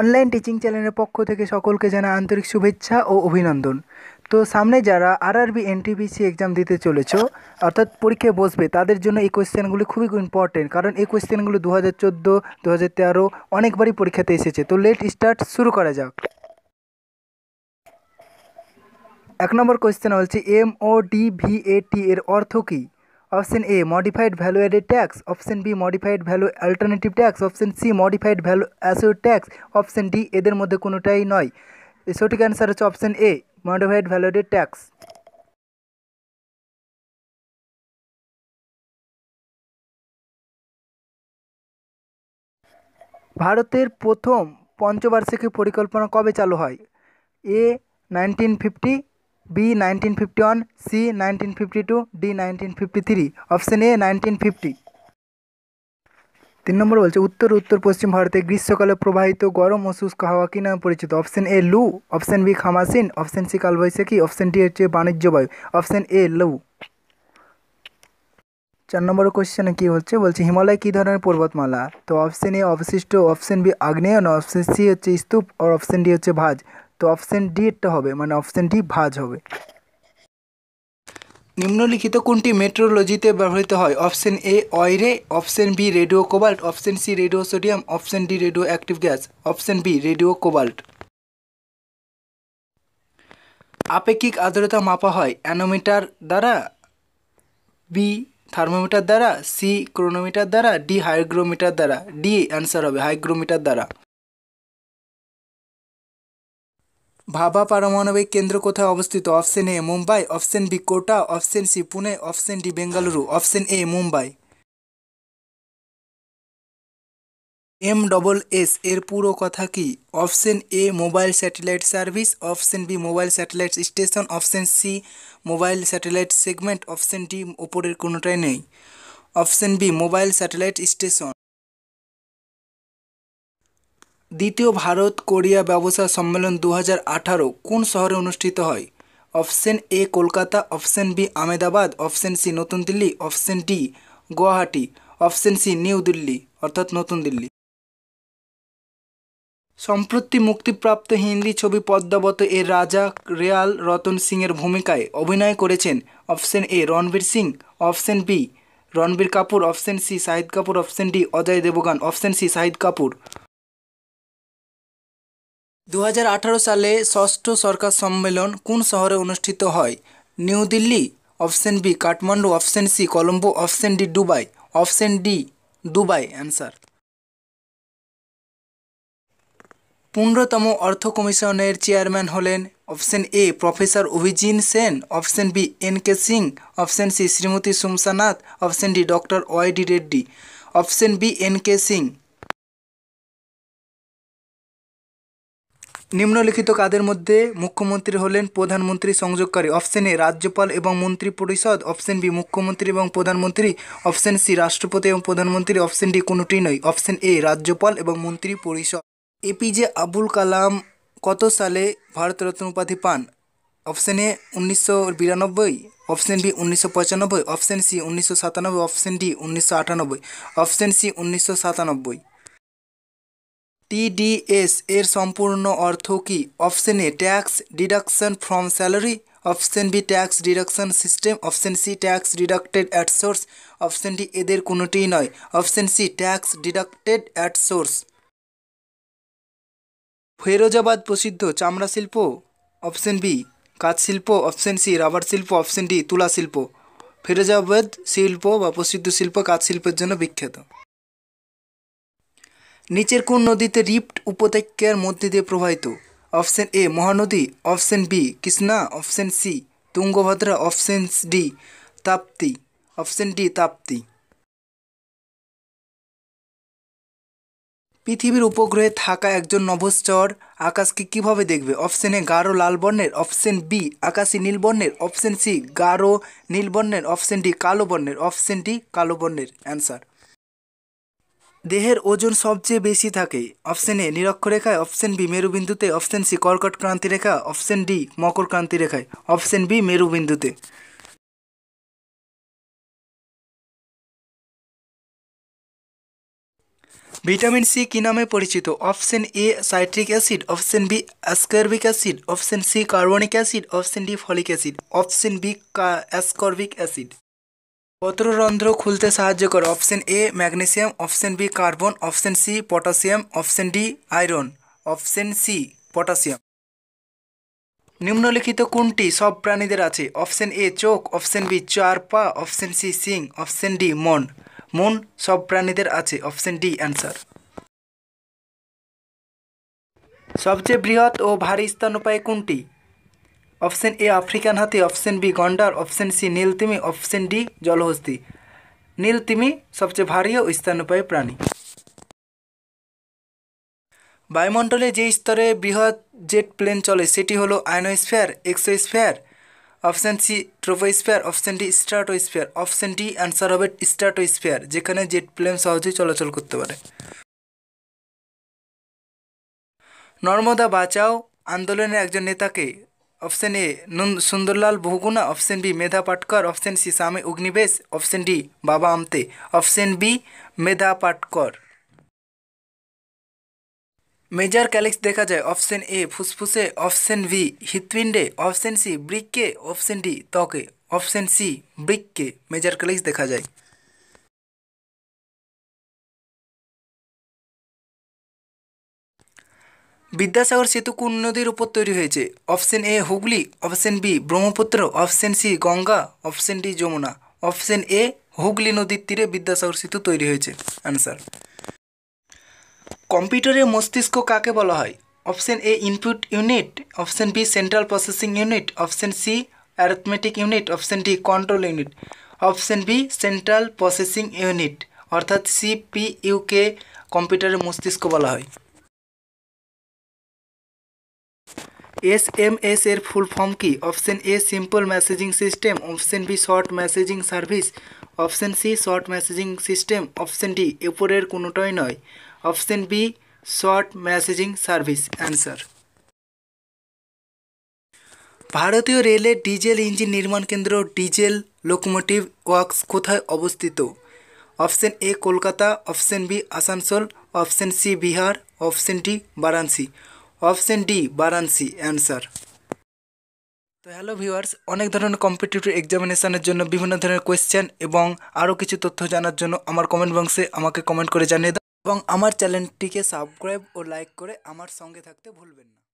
online teaching চ্যানেলের পক্ষ থেকে সকলকে জানা আন্তরিক শুভেচ্ছা ও অভিনন্দন তো সামনে যারা আর এন এনটিপিসি এক্সাম দিতে চলেছ অর্থাৎ পরীক্ষায় বসবে তাদের জন্য এই কোয়েশ্চেনগুলি খুবই ইম্পর্টেন্ট কারণ এই কোয়েশ্চেনগুলো দু হাজার চোদ্দো দু হাজার তেরো অনেকবারই পরীক্ষাতে এসেছে তো লেট স্টার্ট শুরু করা যাক এক নম্বর কোয়েশ্চেন হচ্ছে M O D V A T এর অর্থ কী option A modified value added tax option B modified value alternative tax option C modified value assure tax option D এদের মধ্যে কোনোটাই নয় সঠিক অ্যান্সার হচ্ছে option A modified value added tax ভারতের প্রথম পঞ্চবার্ষিকী পরিকল্পনা কবে চালু হয় A nineteen fifty B nineteen fifty one C nineteen fifty two D nineteen fifty three option A nineteen fifty তিন নম্বর বলছে উত্তর উত্তর পশ্চিম ভারতে গ্রীষ্মকালে প্রবাহিত গরম ও শুষ্ক হাওয়া কী নামে পরিচিত অপশান এ লু অপশন বি খামাসিন অপশন সি কালবৈশাখী অপশন ডি হচ্ছে বাণিজ্য বায়ু অপশন এ লু চার নম্বর কোশ্চেনে কী হচ্ছে বলছে হিমালয় কী ধরনের পর্বতমালা তো অপশন এ অবশিষ্ট অপশন বি আগ্নেয় অপশন সি হচ্ছে স্তূপ আর অপশন ডি হচ্ছে ভাজ তো অপশান ডি এরটা হবে মানে অপশান ডি ভাজ হবে নিম্নলিখিত কোনটি মেট্রোলজিতে ব্যবহৃত হয় অপশন এ অয়রে option B radio cobalt option C radio sodium option D radio active gas option B radio cobalt আপেক্ষিক আর্দ্রতা মাপা হয় অ্যানোমিটার দ্বারা বি থার্মোমিটার দ্বারা সি ক্রোনোমিটার দ্বারা ডি হাইগ্রোমিটার দ্বারা ডি অ্যান্সার হবে হাইগ্রোমিটার দ্বারা ভাবা পারমাণবিক কেন্দ্র কোথায় অবস্থিত option A Mumbai option B Kota option C Pune option D Bengaluru option A Mumbai M double S এর পুরো কথা কি option A mobile satellite service option B mobile satellite station option C mobile satellite segment option D ওপরের কোনোটাই নেই option B mobile satellite station দ্বিতীয় Bharat Korea ব্যবসা সম্মেলন দু কোন শহরে অনুষ্ঠিত হয় option A Kolkata option B Ahmedabad option C নতুন Delhi option D Guwahati option C new Delhi অর্থাৎ নতুন দিল্লি সম্প্রতি মুক্তিপ্রাপ্ত হিন্দি ছবি পদ্মাবত এর রাজা রেয়াল রতন সিংয়ের ভূমিকায় অভিনয় করেছেন option A Ranveer Singh option B Ranbir Kapoor option C Shahid Kapoor option D Ajay Devgan option C Shahid Kapoor দু সালে ষষ্ঠ সরকার সম্মেলন কোন শহরে অনুষ্ঠিত হয় new Delhi option B Kathmandu option C Colombo option D Dubai option D Dubai answer পনেরোতম অর্থ কমিশনের চেয়ারম্যান হলেন option A professor Abhijit Sen option B N K Singh option C Shrimati সুমসানাথ option D doctor Y D Reddy option B N K Singh নিম্নলিখিত কাদের মধ্যে মুখ্যমন্ত্রী হলেন প্রধানমন্ত্রী সংযোগকারী অপশন এ রাজ্যপাল এবং মন্ত্রী পরিষদ অপশন বি মুখ্যমন্ত্রী এবং প্রধানমন্ত্রী অপশন সি রাষ্ট্রপতি এবং প্রধানমন্ত্রী অপশন ডি কোনোটি নয় অপশন এ রাজ্যপাল এবং মন্ত্রী পরিষদ এপিজে আবুল কালাম কত সালে ভারতরত্ন উপাধি পান অপশন এ উনিশশো বিরানব্বই অপশন বি উনিশশো পঁচানব্বই অপশন সি উনিশশো সাতানব্বই অপশন ডি উনিশশো আটানব্বই অপশন সি উনিশশো সাতানব্বই টিডিএস এর সম্পূর্ণ অর্থ কী option A tax deduction from salary option B tax deduction system option C tax deducted at source option D এদের কোনোটিই নয় option C tax deducted at source Firozabad প্রসিদ্ধ চামড়া শিল্প অপশন বি কাঠ শিল্প অপশন সি রাবার শিল্প অপশন ডি তুলা শিল্প ফেরোজাবাদ শিল্প বা প্রসিদ্ধ শিল্প কাঁচ শিল্পের জন্য বিখ্যাত নিচের কোন নদীতে রিপ্ট উপত্যকার মধ্যে দিয়ে প্রবাহিত option A Mahanadi option B Krishna option C Tungabhadra option D Tapti option D Tapti পৃথিবীর উপগ্রহে থাকা একজন নভোশ্চর আকাশকে কিভাবে দেখবে অপশান এ গাঢ় লাল বর্ণের অপশান বি আকাশী নীল বর্ণের অপশান সি গাঢ় নীল বর্ণের অপশন ডি কালো বর্ণের অপশান ডি কালো বর্ণের অ্যান্সার দেহের ওজন সবচেয়ে বেশি থাকে অপশন এ নিরক্ষরেখায় অপশন বি মেরুবিন্দুতে অপশন সি কর্কট ক্রান্তিরেখা অপশন ডি মকর ক্রান্তিরেখায় অপশন বি মেরুবিন্দুতে ভিটামিন সি কী নামে পরিচিত option A citric acid option B ascorbic acid option C carbonic acid option D folic acid option B ascorbic acid পত্ররন্ধ্র খুলতে সাহায্য করে option A magnesium option B carbon option C potassium option D iron option C potassium নিম্নলিখিত কোনটি সব প্রাণীদের আছে option A চোখ অপশন বি চার পা অপশন সি সিং অপশন ডি মন মন সব প্রাণীদের আছে অপশন ডি অ্যান্সার সবচেয়ে বৃহৎ ও ভারী স্তন্যপায় কোনটি অপশন এ আফ্রিকান হাতি অপশন বি গন্ডার অপশন সি নীলতিমি অপশন ডি জলহস্তি নীলতিমি সবচেয়ে ভারী ও স্তন্যপায়ী প্রাণী বায়ুমণ্ডলে যে স্তরে বৃহৎ জেট প্লেন চলে সেটি হলো ionosphere exosphere option C troposphere option D stratosphere option D answer হবে স্ট্র্যাটোস্ফিয়ার যেখানে জেট প্লেন সহজেই চলাচল করতে পারে নর্মদা বাঁচাও আন্দোলনের একজন নেতাকে ऑप्शन ए नंद Sunderlal Bahuguna option B Medha Patkar option C सामी उग्निवेश option D Baba Amte option B Medha Patkar major calyx देखा जाए ऑप्शन ए फुसफुसे ऑप्शन बी हितविंडे ऑप्शन सी ब्रिक के ऑप्शन डी तौके ऑप्शन सी ब्रिक के मेजर कैलिक्स देखा जाए বিদ্যাসাগর সেতু কোন নদীর উপর তৈরি হয়েছে option A Hooghly option B Brahmaputra option C Ganga option D Yamuna option A Hooghly নদীর তীরে বিদ্যাসাগর সেতু তৈরি হয়েছে অ্যান্সার কম্পিউটারে মস্তিষ্ক কাকে বলা হয় option A input unit option B central processing unit option C arithmetic unit option D control unit option B central processing unit অর্থাৎ সিপিইউকে কম্পিউটারের মস্তিষ্ক বলা হয় এস এম এস এর ফুল ফর্ম কি option A simple messaging system option B short messaging service option C short messaging system option D উপরের কোনোটাই নয় option B short messaging service answer ভারতীয় রেলের ডিজেল ইঞ্জিন নির্মাণ কেন্দ্র ডিজেল লোকোমোটিভ ওয়ার্কস কোথায় অবস্থিত option A Kolkata option B Asansol option C Bihar option D Varanasi option D Varanasi answer তো হ্যালো ভিউয়ার্স অনেক ধরনের কম্পিটিটিভ এক্সামিনেশানের জন্য বিভিন্ন ধরনের কোয়েশ্চেন এবং আরও কিছু তথ্য জানার জন্য আমার কমেন্ট বক্সে আমাকে কমেন্ট করে জানিয়ে দাও এবং আমার চ্যানেলটিকে সাবস্ক্রাইব ও লাইক করে আমার সঙ্গে থাকতে ভুলবেন না